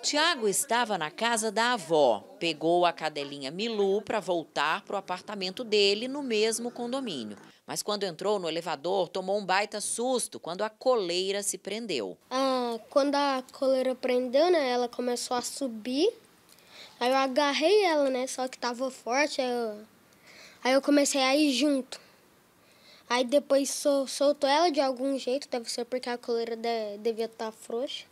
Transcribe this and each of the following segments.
Tiago estava na casa da avó, pegou a cadelinha Milu para voltar para o apartamento dele no mesmo condomínio. Mas quando entrou no elevador, tomou um baita susto quando a coleira se prendeu. Ah, quando a coleira prendeu, né, ela começou a subir. Aí eu agarrei ela, né, só que tava forte, aí eu, aí eu comecei a ir junto. Aí depois sol, soltou ela de algum jeito, deve ser porque a coleira de, devia estar tá frouxa.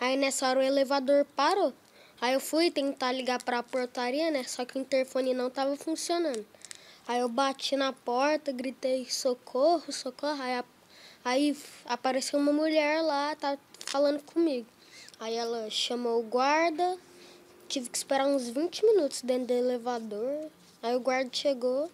Aí nessa hora o elevador parou. Aí eu fui tentar ligar para a portaria, né? Só que o interfone não tava funcionando. Aí eu bati na porta, gritei socorro, socorro. Aí, aí apareceu uma mulher lá, tá falando comigo. Aí ela chamou o guarda. Tive que esperar uns 20 minutos dentro do elevador. Aí o guarda chegou,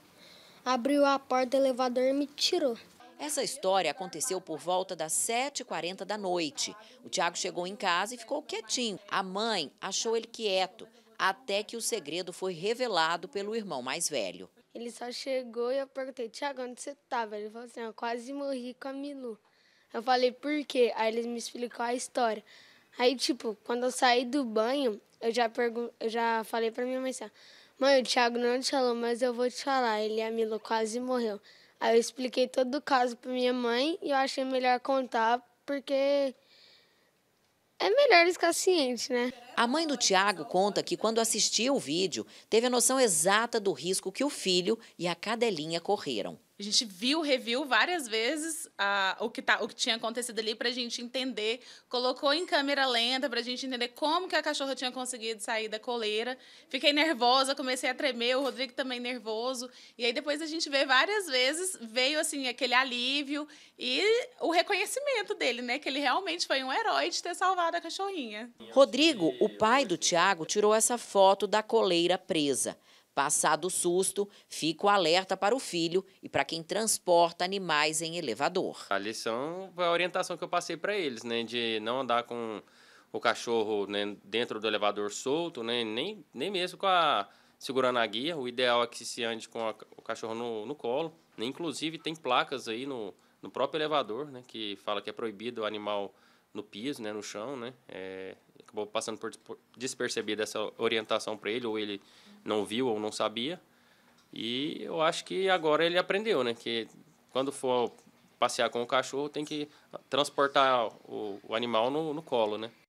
abriu a porta do elevador e me tirou. Essa história aconteceu por volta das 7h40 da noite. O Tiago chegou em casa e ficou quietinho. A mãe achou ele quieto, até que o segredo foi revelado pelo irmão mais velho. Ele só chegou e eu perguntei, Tiago, onde você tá, estava? Ele falou assim, eu quase morri com a Milu. Eu falei, por quê? Aí ele me explicou a história. Aí, tipo, quando eu saí do banho, eu já, pergun eu já falei pra minha mãe assim, mãe, o Tiago não te falou, mas eu vou te falar, ele e a Milu quase morreu. Aí eu expliquei todo o caso para minha mãe e eu achei melhor contar porque é melhor ficar ciente, né? A mãe do Tiago conta que quando assistiu o vídeo, teve a noção exata do risco que o filho e a cadelinha correram. A gente viu, reviu várias vezes o, que tá, o que tinha acontecido ali para a gente entender. Colocou em câmera lenta para a gente entender como que a cachorra tinha conseguido sair da coleira. Fiquei nervosa, comecei a tremer, o Rodrigo também nervoso. E aí depois a gente vê várias vezes, veio assim aquele alívio e o reconhecimento dele, né? Que ele realmente foi um herói de ter salvado a cachorrinha. Rodrigo, o pai do Tiago, tirou essa foto da coleira presa. Passado o susto, fica o alerta para o filho e para quem transporta animais em elevador. A lição foi a orientação que eu passei para eles, né? De não andar com o cachorro né, dentro do elevador solto, né? Nem, nem mesmo com a segurando a guia. O ideal é que se ande com a, o cachorro no, no colo. Né? Inclusive tem placas aí no, no próprio elevador, né? Que fala que é proibido o animal no piso, né, no chão, né? É, acabou passando por despercebida essa orientação para ele, ou ele não viu ou não sabia. E eu acho que agora ele aprendeu, né? Que quando for passear com o cachorro, tem que transportar o, o animal no, no colo, né?